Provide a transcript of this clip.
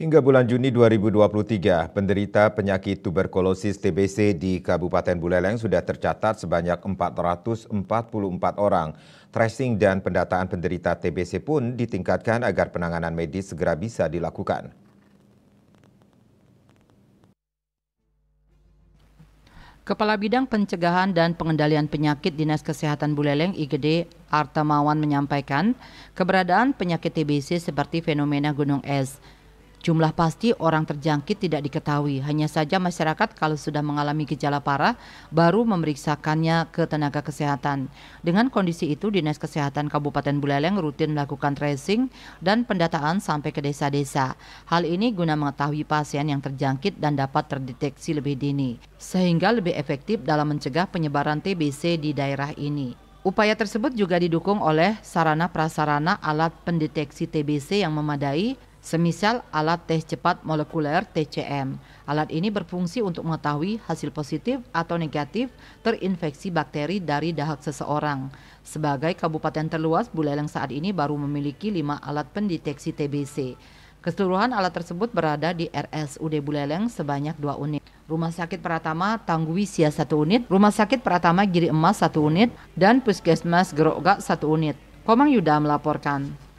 Hingga bulan Juni 2023, penderita penyakit tuberkulosis TBC di Kabupaten Buleleng sudah tercatat sebanyak 444 orang. Tracing dan pendataan penderita TBC pun ditingkatkan agar penanganan medis segera bisa dilakukan. Kepala Bidang Pencegahan dan Pengendalian Penyakit Dinas Kesehatan Buleleng IGD Artamawan menyampaikan keberadaan penyakit TBC seperti fenomena gunung es. Jumlah pasti orang terjangkit tidak diketahui, hanya saja masyarakat kalau sudah mengalami gejala parah baru memeriksakannya ke tenaga kesehatan. Dengan kondisi itu, Dinas Kesehatan Kabupaten Buleleng rutin melakukan tracing dan pendataan sampai ke desa-desa. Hal ini guna mengetahui pasien yang terjangkit dan dapat terdeteksi lebih dini, sehingga lebih efektif dalam mencegah penyebaran TBC di daerah ini. Upaya tersebut juga didukung oleh sarana prasarana alat pendeteksi TBC yang memadai Semisal alat tes cepat molekuler TCM. Alat ini berfungsi untuk mengetahui hasil positif atau negatif terinfeksi bakteri dari dahak seseorang. Sebagai kabupaten terluas, Buleleng saat ini baru memiliki lima alat pendeteksi TBC. Keseluruhan alat tersebut berada di RSUD Buleleng sebanyak dua unit. Rumah Sakit Pratama Tanggui Sia 1 unit, Rumah Sakit Pratama Giri Emas satu unit, dan Puskesmas Gerogak satu unit. Komang Yuda melaporkan.